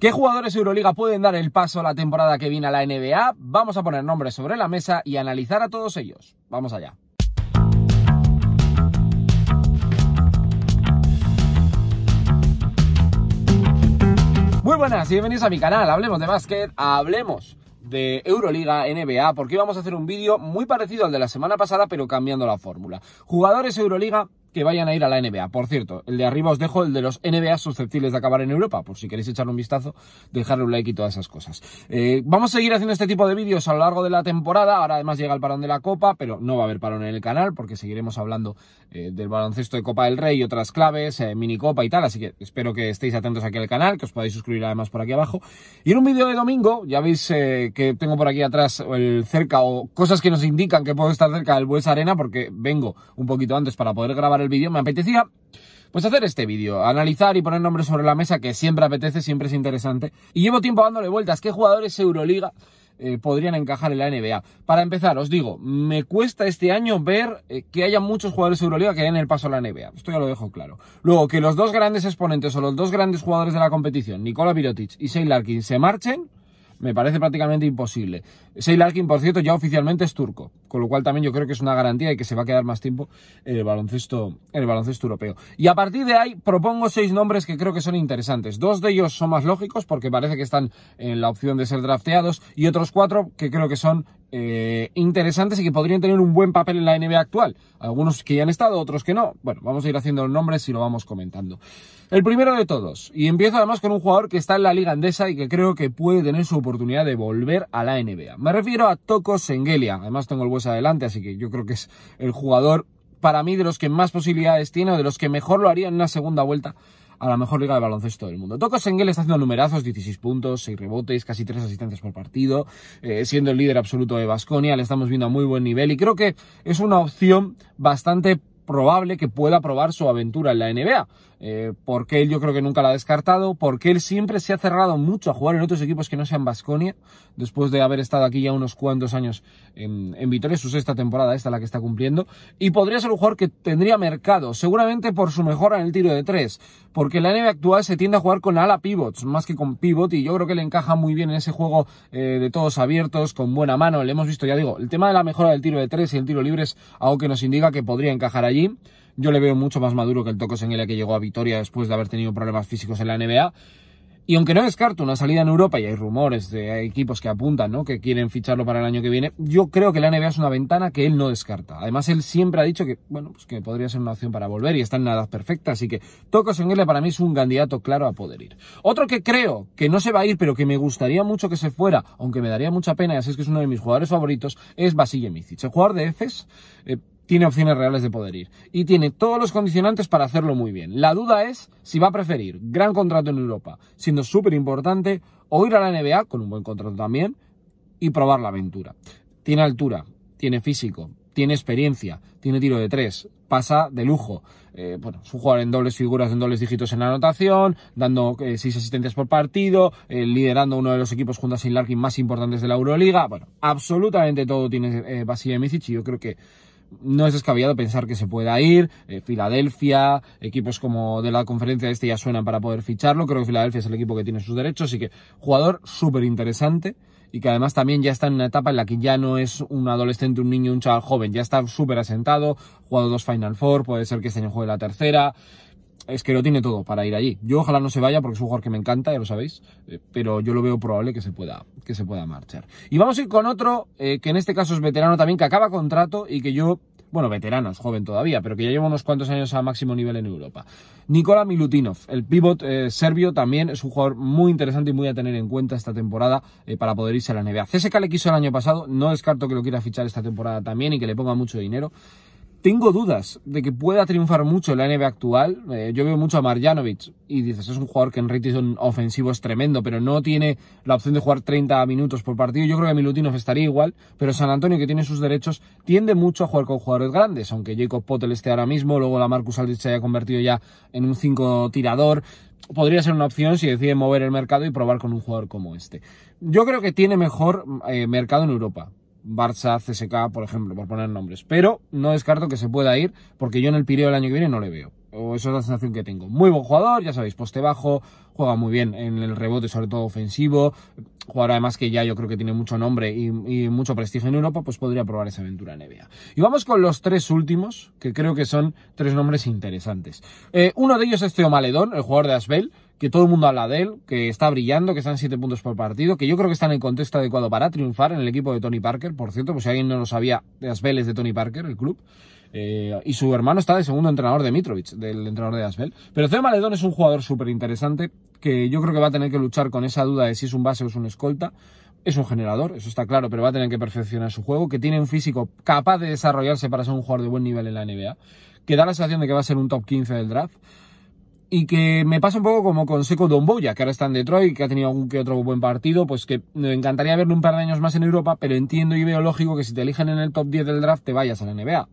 ¿Qué jugadores de Euroliga pueden dar el paso a la temporada que viene a la NBA? Vamos a poner nombres sobre la mesa y analizar a todos ellos. Vamos allá. Muy buenas y bienvenidos a mi canal. Hablemos de básquet, hablemos de Euroliga NBA, porque vamos a hacer un vídeo muy parecido al de la semana pasada, pero cambiando la fórmula. Jugadores Euroliga que vayan a ir a la NBA. Por cierto, el de arriba os dejo el de los NBA susceptibles de acabar en Europa, por si queréis echarle un vistazo, dejarle un like y todas esas cosas. Eh, vamos a seguir haciendo este tipo de vídeos a lo largo de la temporada, ahora además llega el parón de la Copa, pero no va a haber parón en el canal porque seguiremos hablando eh, del baloncesto de Copa del Rey y otras claves, eh, mini Copa y tal, así que espero que estéis atentos aquí al canal, que os podáis suscribir además por aquí abajo. Y en un vídeo de domingo, ya veis eh, que tengo por aquí atrás el cerca o cosas que nos indican que puedo estar cerca del Bues Arena porque vengo un poquito antes para poder grabar el vídeo, me apetecía pues hacer este vídeo, analizar y poner nombres sobre la mesa que siempre apetece, siempre es interesante. Y llevo tiempo dándole vueltas, ¿qué jugadores Euroliga eh, podrían encajar en la NBA? Para empezar, os digo, me cuesta este año ver eh, que haya muchos jugadores Euroliga que den el paso a la NBA, esto ya lo dejo claro. Luego, que los dos grandes exponentes o los dos grandes jugadores de la competición, Nikola Virotic y Shane Larkin, se marchen, me parece prácticamente imposible. Seilarkin, por cierto, ya oficialmente es turco, con lo cual también yo creo que es una garantía y que se va a quedar más tiempo en el baloncesto, en el baloncesto europeo. Y a partir de ahí propongo seis nombres que creo que son interesantes. Dos de ellos son más lógicos porque parece que están en la opción de ser drafteados y otros cuatro que creo que son eh, interesantes y que podrían tener un buen papel en la NBA actual. Algunos que ya han estado, otros que no. Bueno, vamos a ir haciendo los nombres y lo vamos comentando. El primero de todos, y empiezo además con un jugador que está en la liga andesa y que creo que puede tener su oportunidad de volver a la NBA. Me refiero a Toko Sengelia. Además tengo el hueso adelante, así que yo creo que es el jugador para mí de los que más posibilidades tiene o de los que mejor lo haría en una segunda vuelta a la mejor liga de baloncesto del mundo. Toco Sengel está haciendo numerazos, 16 puntos, 6 rebotes, casi 3 asistencias por partido, eh, siendo el líder absoluto de Basconia, le estamos viendo a muy buen nivel y creo que es una opción bastante probable que pueda probar su aventura en la NBA. Eh, porque él yo creo que nunca la ha descartado, porque él siempre se ha cerrado mucho a jugar en otros equipos que no sean Basconia, después de haber estado aquí ya unos cuantos años en, Vitoria, su sexta temporada, esta la que está cumpliendo, y podría ser un jugador que tendría mercado, seguramente por su mejora en el tiro de tres, porque la NBA actual se tiende a jugar con ala pivots más que con pivot, y yo creo que le encaja muy bien en ese juego eh, de todos abiertos, con buena mano, le hemos visto, ya digo, el tema de la mejora del tiro de tres y el tiro libre es algo que nos indica que podría encajar allí. Yo le veo mucho más maduro que el Tocos en el que llegó a victoria después de haber tenido problemas físicos en la NBA. Y aunque no descarto una salida en Europa, y hay rumores de equipos que apuntan, ¿no? Que quieren ficharlo para el año que viene, yo creo que la NBA es una ventana que él no descarta. Además, él siempre ha dicho que, bueno, pues que podría ser una opción para volver y está en edad perfecta. Así que Tocos en él para mí es un candidato claro a poder ir. Otro que creo que no se va a ir, pero que me gustaría mucho que se fuera, aunque me daría mucha pena, y así es que es uno de mis jugadores favoritos, es Basile Micic. El jugador de Efes, eh, tiene opciones reales de poder ir. Y tiene todos los condicionantes para hacerlo muy bien. La duda es si va a preferir gran contrato en Europa, siendo súper importante, o ir a la NBA, con un buen contrato también, y probar la aventura. Tiene altura, tiene físico, tiene experiencia, tiene tiro de tres, pasa de lujo. Eh, bueno, su un jugador en dobles figuras, en dobles dígitos en la anotación, dando eh, seis asistencias por partido, eh, liderando uno de los equipos junto a Sin Larkin más importantes de la Euroliga. Bueno, absolutamente todo tiene eh, Basile Micic y yo creo que no es descabellado pensar que se pueda ir. Eh, Filadelfia, equipos como de la conferencia este ya suenan para poder ficharlo. Creo que Filadelfia es el equipo que tiene sus derechos, así que jugador súper interesante y que además también ya está en una etapa en la que ya no es un adolescente, un niño, un chaval joven, ya está súper asentado, jugado dos Final Four, puede ser que este año juegue la tercera es que lo tiene todo para ir allí. Yo ojalá no se vaya porque es un jugador que me encanta, ya lo sabéis, eh, pero yo lo veo probable que se pueda, que se pueda marchar. Y vamos a ir con otro, eh, que en este caso es veterano también, que acaba contrato y que yo, bueno, veterano, es joven todavía, pero que ya lleva unos cuantos años a máximo nivel en Europa. Nikola Milutinov, el pivot eh, serbio, también es un jugador muy interesante y muy a tener en cuenta esta temporada para poder irse a la NBA. CSK le quiso el año pasado, no descarto que lo quiera fichar esta temporada también y que le ponga mucho dinero tengo dudas de que pueda triunfar mucho en la NBA actual. Eh, yo veo mucho a Marjanovic y dices, es un jugador que en rating ofensivo es tremendo, pero no tiene la opción de jugar 30 minutos por partido. Yo creo que Milutinov estaría igual, pero San Antonio, que tiene sus derechos, tiende mucho a jugar con jugadores grandes, aunque Jacob Potel esté ahora mismo, luego la Marcus Aldrich se haya convertido ya en un 5 tirador. Podría ser una opción si deciden mover el mercado y probar con un jugador como este. Yo creo que tiene mejor eh, mercado en Europa Barça, CSK, por ejemplo, por poner nombres. Pero no descarto que se pueda ir, porque yo en el Pireo el año que viene no le veo. O esa es la sensación que tengo. Muy buen jugador, ya sabéis, poste bajo, juega muy bien en el rebote, sobre todo ofensivo. Jugador además que ya yo creo que tiene mucho nombre y, mucho prestigio en Europa, pues podría probar esa aventura en Y vamos con los tres últimos, que creo que son tres nombres interesantes. Eh, uno de ellos es Theo Maledón, el jugador de Asbel, que todo el mundo habla de él, que está brillando, que están 7 puntos por partido, que yo creo que está en el contexto adecuado para triunfar en el equipo de Tony Parker, por cierto, pues si alguien no lo sabía, Asbel es de Tony Parker, el club. Eh, y su hermano está de segundo entrenador de Mitrovic, del entrenador de Asbel. Pero Theo Maledón es un jugador súper interesante que yo creo que va a tener que luchar con esa duda de si es un base o es un escolta. Es un generador, eso está claro, pero va a tener que perfeccionar su juego, que tiene un físico capaz de desarrollarse para ser un jugador de buen nivel en la NBA, que da la sensación de que va a ser un top 15 del draft y que me pasa un poco como con Seco Domboya, que ahora está en Detroit, que ha tenido algún que otro buen partido, pues que me encantaría verlo un par de años más en Europa, pero entiendo y veo lógico que si te eligen en el top 10 del draft te vayas a la NBA.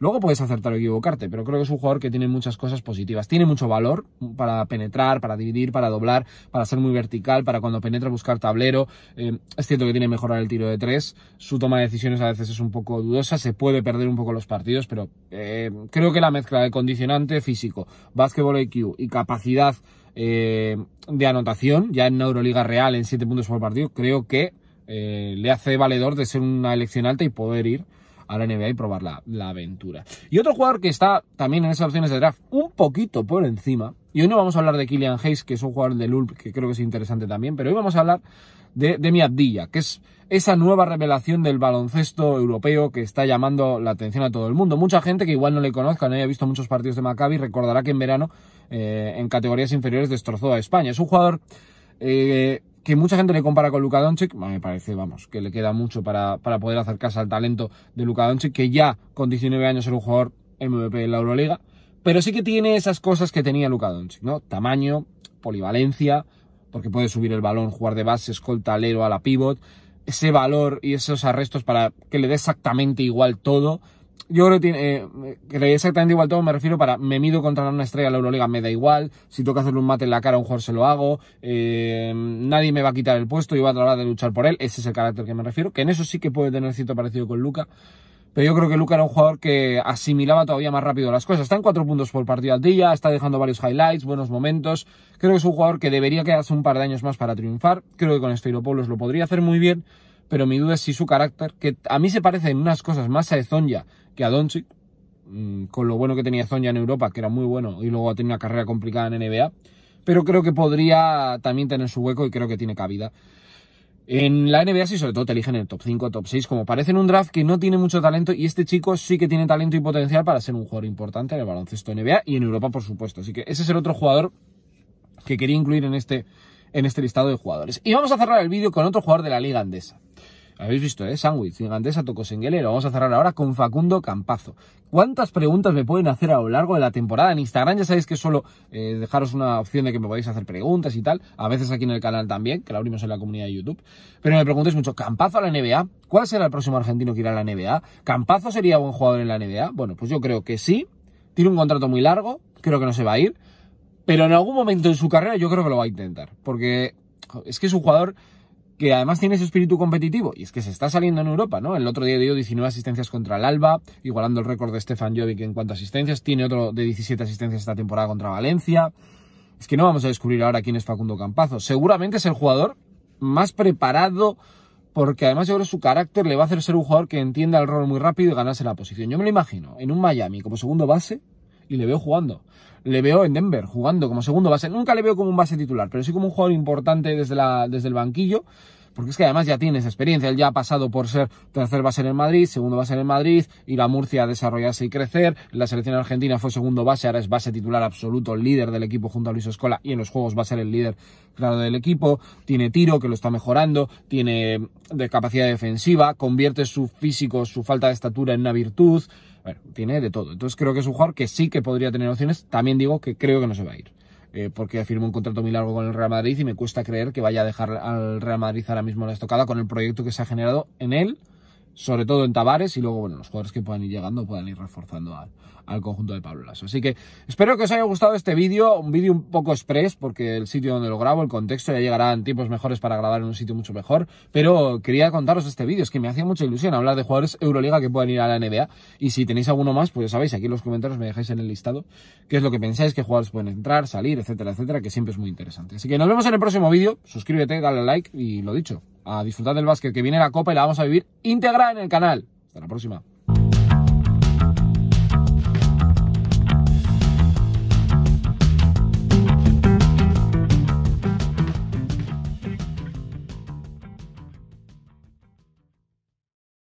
Luego puedes acertar o equivocarte, pero creo que es un jugador que tiene muchas cosas positivas. Tiene mucho valor para penetrar, para dividir, para doblar, para ser muy vertical, para cuando penetra buscar tablero. Eh, es cierto que tiene que mejorar el tiro de tres. Su toma de decisiones a veces es un poco dudosa, se puede perder un poco los partidos, pero eh, creo que la mezcla de condicionante físico, básquetbol IQ y capacidad eh, de anotación, ya en Euroliga real en siete puntos por partido, creo que le hace valedor de ser una elección alta y poder ir a la NBA y probar la, aventura. Y otro jugador que está también en esas opciones de draft un poquito por encima, y hoy no vamos a hablar de Killian Hayes, que es un jugador del Ulp que creo que es interesante también, pero hoy vamos a hablar de, de que es esa nueva revelación del baloncesto europeo que está llamando la atención a todo el mundo. Mucha gente que igual no le conozca, no haya visto muchos partidos de Maccabi, recordará que en verano eh, en categorías inferiores destrozó a España. Es un jugador eh, que mucha gente le compara con Luka Doncic, me parece, vamos, que le queda mucho para, para poder acercarse al talento de Luka Doncic, que ya con 19 años era un jugador MVP en la Euroliga, pero sí que tiene esas cosas que tenía Luka Doncic, ¿no? Tamaño, polivalencia, porque puede subir el balón, jugar de base, escolta, alero, a la pivot, ese valor y esos arrestos para que le dé exactamente igual todo, yo creo que tiene, eh, exactamente igual todo, me refiero para, me mido contra una estrella de la Euroliga, me da igual, si toca hacerle un mate en la cara a un jugador se lo hago, eh, nadie me va a quitar el puesto, Y va a tratar de luchar por él, ese es el carácter que me refiero, que en eso sí que puede tener cierto parecido con Luca, pero yo creo que Luca era un jugador que asimilaba todavía más rápido las cosas, está en cuatro puntos por partido al día, está dejando varios highlights, buenos momentos, creo que es un jugador que debería quedarse un par de años más para triunfar, creo que con Esteropoulos lo podría hacer muy bien, pero mi duda es si su carácter, que a mí se parece en unas cosas más a Ezonia que a Doncic, mm, con lo bueno que tenía Zonia en Europa, que era muy bueno, y luego ha tenido una carrera complicada en NBA, pero creo que podría también tener su hueco y creo que tiene cabida. En la NBA sí, sobre todo te eligen el top 5, top 6, como parece en un draft que no tiene mucho talento y este chico sí que tiene talento y potencial para ser un jugador importante en el baloncesto NBA y en Europa, por supuesto. Así que ese es el otro jugador que quería incluir en este, en este listado de jugadores. Y vamos a cerrar el vídeo con otro jugador de la liga andesa. Habéis visto, ¿eh? Sandwich, gigantesa, tocosenguele. Lo vamos a cerrar ahora con Facundo Campazo. ¿Cuántas preguntas me pueden hacer a lo largo de la temporada? En Instagram ya sabéis que solo eh, dejaros una opción de que me podáis hacer preguntas y tal. A veces aquí en el canal también, que la abrimos en la comunidad de YouTube. Pero me preguntéis mucho, ¿Campazo a la NBA? ¿Cuál será el próximo argentino que irá a la NBA? ¿Campazo sería buen jugador en la NBA? Bueno, pues yo creo que sí. Tiene un contrato muy largo, creo que no se va a ir. Pero en algún momento en su carrera yo creo que lo va a intentar. Porque es que es un jugador que además tiene ese espíritu competitivo, y es que se está saliendo en Europa, ¿no? El otro día dio 19 asistencias contra el Alba, igualando el récord de Stefan Jovic en cuanto a asistencias, tiene otro de 17 asistencias esta temporada contra Valencia. Es que no vamos a descubrir ahora quién es Facundo Campazo. Seguramente es el jugador más preparado, porque además yo creo que su carácter le va a hacer ser un jugador que entienda el rol muy rápido y ganarse la posición. Yo me lo imagino, en un Miami como segundo base, y le veo jugando. Le veo en Denver jugando como segundo base. Nunca le veo como un base titular, pero sí como un jugador importante desde, la, desde el banquillo porque es que además ya tienes experiencia, él ya ha pasado por ser tercer base en el Madrid, segundo base en el Madrid, y la Murcia a desarrollarse y crecer, la selección argentina fue segundo base, ahora es base titular absoluto, líder del equipo junto a Luis Escola y en los juegos va a ser el líder claro del equipo, tiene tiro que lo está mejorando, tiene de capacidad defensiva, convierte su físico, su falta de estatura en una virtud, bueno, tiene de todo. Entonces creo que es un jugador que sí que podría tener opciones, también digo que creo que no se va a ir. Eh, porque firmó un contrato muy largo con el Real Madrid y me cuesta creer que vaya a dejar al Real Madrid ahora mismo la estocada con el proyecto que se ha generado en él sobre todo en Tabares y luego, bueno, los jugadores que puedan ir llegando puedan ir reforzando al, conjunto de Pablo Lasso. Así que espero que os haya gustado este vídeo, un vídeo un poco express, porque el sitio donde lo grabo, el contexto, ya llegarán tiempos mejores para grabar en un sitio mucho mejor, pero quería contaros este vídeo, es que me hacía mucha ilusión hablar de jugadores Euroliga que puedan ir a la NBA, y si tenéis alguno más, pues ya sabéis, aquí en los comentarios me dejáis en el listado qué es lo que pensáis, qué jugadores pueden entrar, salir, etcétera, etcétera, que siempre es muy interesante. Así que nos vemos en el próximo vídeo, suscríbete, dale like y lo dicho, a disfrutar del básquet, que viene la copa y la vamos a vivir integrada en el canal. Hasta la próxima.